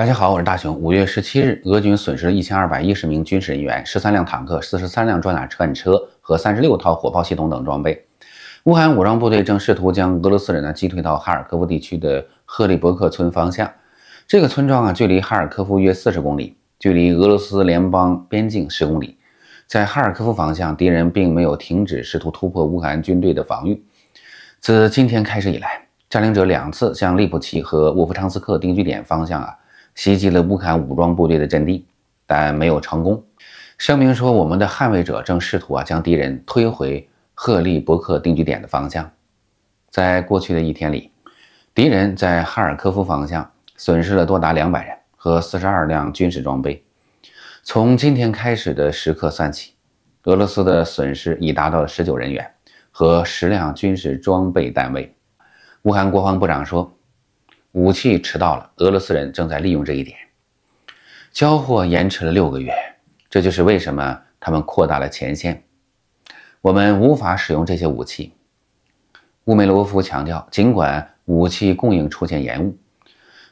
大家好，我是大雄。五月十七日，俄军损失了一千二百一十名军事人员、十三辆坦克、四十三辆装甲车辆和三十六套火炮系统等装备。乌克兰武装部队正试图将俄罗斯人呢击退到哈尔科夫地区的赫利伯克村方向。这个村庄啊，距离哈尔科夫约四十公里，距离俄罗斯联邦边境十公里。在哈尔科夫方向，敌人并没有停止试图突破乌克兰军队的防御。自今天开始以来，占领者两次向利普奇和沃夫昌斯克定居点方向啊。袭击了乌克兰武装部队的阵地，但没有成功。声明说：“我们的捍卫者正试图啊将敌人推回赫利伯克定居点的方向。在过去的一天里，敌人在哈尔科夫方向损失了多达两百人和四十二辆军事装备。从今天开始的时刻算起，俄罗斯的损失已达到了十九人员和十辆军事装备单位。”乌克兰国防部长说。武器迟到了，俄罗斯人正在利用这一点。交货延迟了六个月，这就是为什么他们扩大了前线。我们无法使用这些武器。乌梅罗夫强调，尽管武器供应出现延误，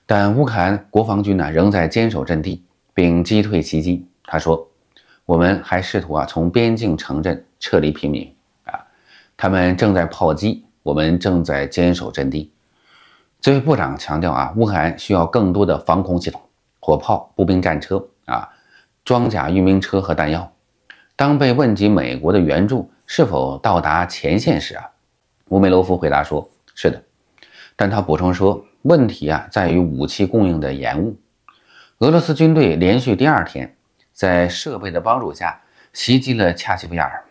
但乌克兰国防军呢仍在坚守阵地并击退袭击。他说：“我们还试图啊从边境城镇撤离平民啊，他们正在炮击，我们正在坚守阵地。”这位部长强调啊，乌克兰需要更多的防空系统、火炮、步兵战车啊、装甲运兵车和弹药。当被问及美国的援助是否到达前线时啊，乌梅罗夫回答说：“是的。”但他补充说：“问题啊在于武器供应的延误。”俄罗斯军队连续第二天在设备的帮助下袭击了恰奇夫亚尔。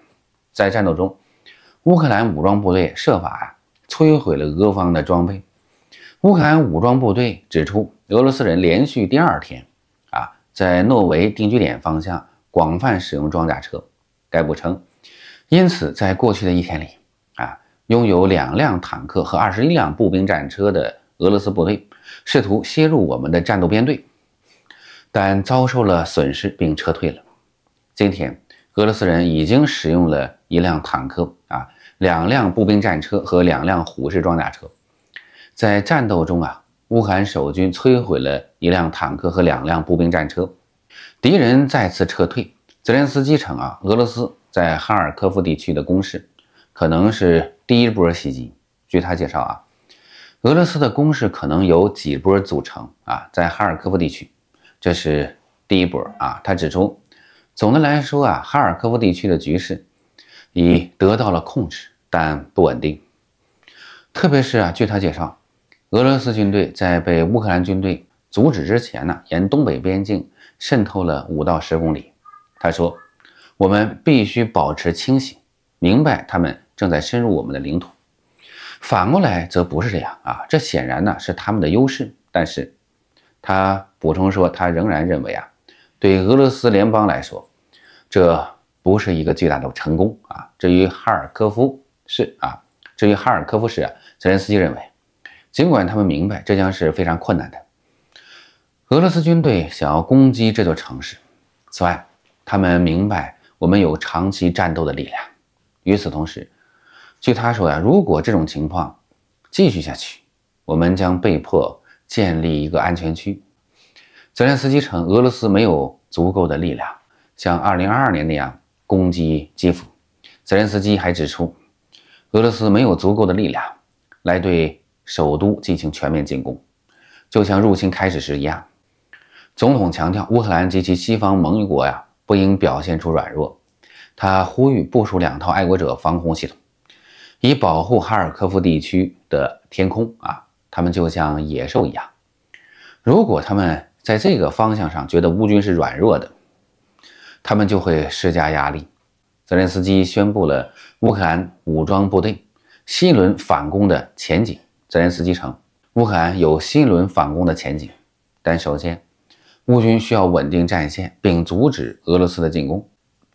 在战斗中，乌克兰武装部队设法啊摧毁了俄方的装备。乌克兰武装部队指出，俄罗斯人连续第二天，啊，在诺维定居点方向广泛使用装甲车，该部称，因此，在过去的一天里，啊，拥有两辆坦克和二十一辆步兵战车的俄罗斯部队试图切入我们的战斗编队，但遭受了损失并撤退了。今天，俄罗斯人已经使用了一辆坦克，啊，两辆步兵战车和两辆虎式装甲车。在战斗中啊，乌克兰守军摧毁了一辆坦克和两辆步兵战车，敌人再次撤退。泽连斯基称啊，俄罗斯在哈尔科夫地区的攻势可能是第一波袭击。据他介绍啊，俄罗斯的攻势可能由几波组成啊，在哈尔科夫地区，这是第一波啊。他指出，总的来说啊，哈尔科夫地区的局势已得到了控制，但不稳定。特别是啊，据他介绍。俄罗斯军队在被乌克兰军队阻止之前呢，沿东北边境渗透了五到十公里。他说：“我们必须保持清醒，明白他们正在深入我们的领土。反过来则不是这样啊，这显然呢是他们的优势。但是，他补充说，他仍然认为啊，对俄罗斯联邦来说，这不是一个巨大的成功啊。至于哈尔科夫市啊，至于哈尔科夫市，泽连斯基认为。”尽管他们明白这将是非常困难的，俄罗斯军队想要攻击这座城市。此外，他们明白我们有长期战斗的力量。与此同时，据他说呀，如果这种情况继续下去，我们将被迫建立一个安全区。泽连斯基称，俄罗斯没有足够的力量像2022年那样攻击基辅。泽连斯基还指出，俄罗斯没有足够的力量来对。首都进行全面进攻，就像入侵开始时一样。总统强调，乌克兰及其西方盟国呀，不应表现出软弱。他呼吁部署两套爱国者防空系统，以保护哈尔科夫地区的天空啊。他们就像野兽一样，如果他们在这个方向上觉得乌军是软弱的，他们就会施加压力。泽连斯基宣布了乌克兰武装部队新一轮反攻的前景。泽连斯基称，乌克兰有新一轮反攻的前景，但首先，乌军需要稳定战线，并阻止俄罗斯的进攻。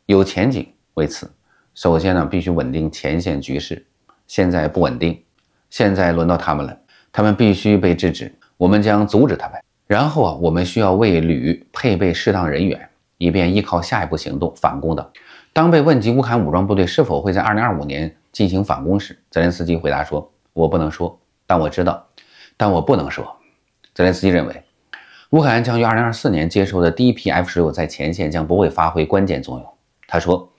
有前景，为此，首先呢必须稳定前线局势。现在不稳定，现在轮到他们了，他们必须被制止。我们将阻止他们。然后啊，我们需要为旅配备适当人员，以便依靠下一步行动反攻的。当被问及乌克兰武装部队是否会在2025年进行反攻时，泽连斯基回答说：“我不能说。”但我知道，但我不能说。泽连斯基认为，乌克兰将于2024年接收的第一批 F-16 在前线将不会发挥关键作用。他说：“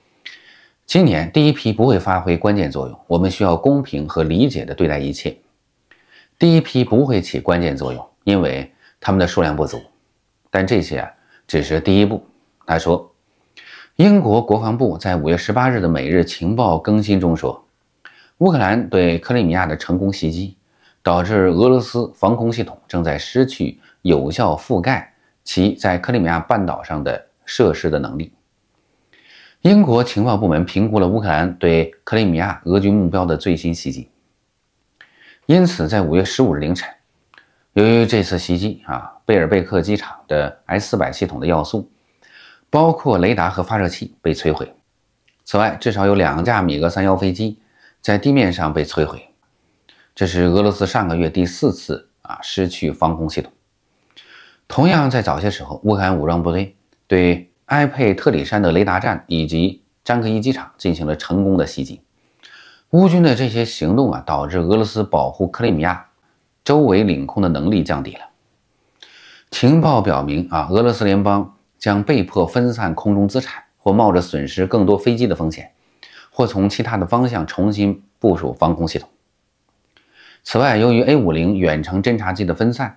今年第一批不会发挥关键作用，我们需要公平和理解的对待一切。第一批不会起关键作用，因为他们的数量不足。但这些只是第一步。”他说。英国国防部在5月18日的每日情报更新中说，乌克兰对克里米亚的成功袭击。导致俄罗斯防空系统正在失去有效覆盖其在克里米亚半岛上的设施的能力。英国情报部门评估了乌克兰对克里米亚俄军目标的最新袭击。因此，在五月十五日凌晨，由于这次袭击，啊，贝尔贝克机场的 S-400 系统的要素，包括雷达和发射器被摧毁。此外，至少有两架米格 -31 飞机在地面上被摧毁。这是俄罗斯上个月第四次啊失去防空系统。同样在早些时候，乌克兰武装部队对埃佩特里山的雷达站以及詹克伊机场进行了成功的袭击。乌军的这些行动啊，导致俄罗斯保护克里米亚周围领空的能力降低了。情报表明啊，俄罗斯联邦将被迫分散空中资产，或冒着损失更多飞机的风险，或从其他的方向重新部署防空系统。此外，由于 A 五零远程侦察机的分散，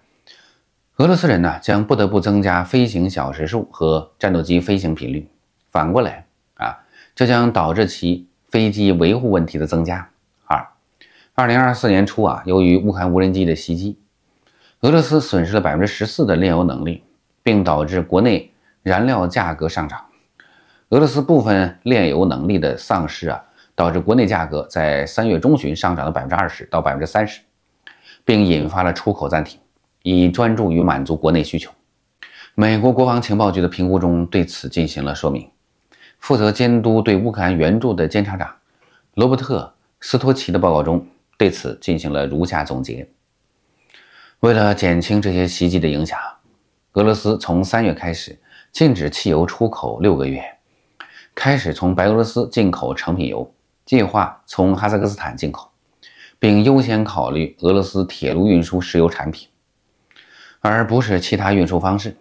俄罗斯人呢将不得不增加飞行小时数和战斗机飞行频率。反过来啊，这将导致其飞机维护问题的增加。二二零二四年初啊，由于乌克兰无人机的袭击，俄罗斯损失了百分之十四的炼油能力，并导致国内燃料价格上涨。俄罗斯部分炼油能力的丧失啊。导致国内价格在三月中旬上涨了百分之二十到百分之三十，并引发了出口暂停，以专注于满足国内需求。美国国防情报局的评估中对此进行了说明。负责监督对乌克兰援助的监察长罗伯特斯托奇的报告中对此进行了如下总结：为了减轻这些袭击的影响，俄罗斯从三月开始禁止汽油出口六个月，开始从白俄罗斯进口成品油。计划从哈萨克斯坦进口，并优先考虑俄罗斯铁路运输石油产品，而不是其他运输方式。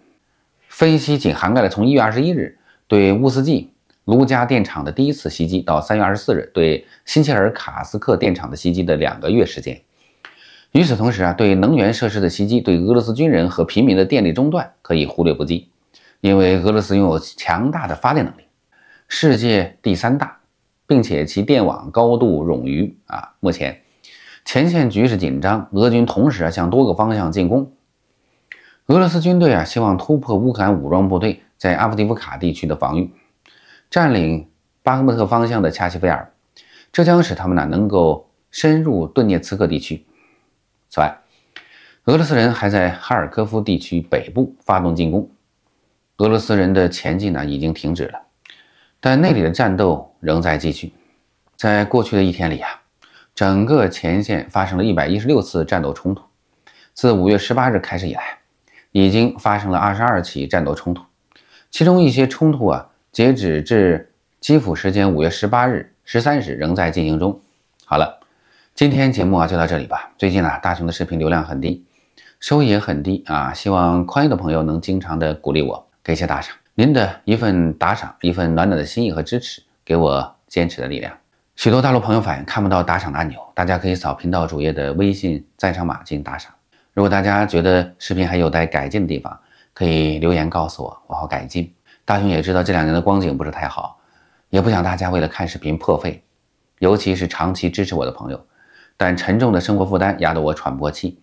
分析仅涵盖了从一月二十一日对乌斯季卢加电厂的第一次袭击到三月二十四日对新切尔卡斯克电厂的袭击的两个月时间。与此同时啊，对能源设施的袭击、对俄罗斯军人和平民的电力中断可以忽略不计，因为俄罗斯拥有强大的发电能力，世界第三大。并且其电网高度冗余啊，目前前线局势紧张，俄军同时啊向多个方向进攻。俄罗斯军队啊希望突破乌克兰武装部队在阿夫迪夫卡地区的防御，占领巴赫穆特方向的恰西菲尔，这将使他们呢能够深入顿涅茨克地区。此外，俄罗斯人还在哈尔科夫地区北部发动进攻，俄罗斯人的前进呢已经停止了。但那里的战斗仍在继续，在过去的一天里啊，整个前线发生了一百一十六次战斗冲突，自五月十八日开始以来，已经发生了二十二起战斗冲突，其中一些冲突啊，截止至基辅时间五月十八日十三时仍在进行中。好了，今天节目啊就到这里吧。最近啊，大熊的视频流量很低，收益也很低啊，希望宽裕的朋友能经常的鼓励我，给些打赏。您的一份打赏，一份暖暖的心意和支持，给我坚持的力量。许多大陆朋友反映看不到打赏按钮，大家可以扫频道主页的微信赞赏码进行打赏。如果大家觉得视频还有待改进的地方，可以留言告诉我，我好改进。大雄也知道这两年的光景不是太好，也不想大家为了看视频破费，尤其是长期支持我的朋友。但沉重的生活负担压得我喘不过气，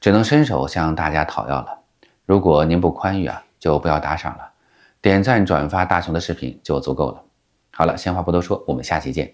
只能伸手向大家讨要了。如果您不宽裕啊，就不要打赏了。点赞转发大熊的视频就足够了。好了，闲话不多说，我们下期见。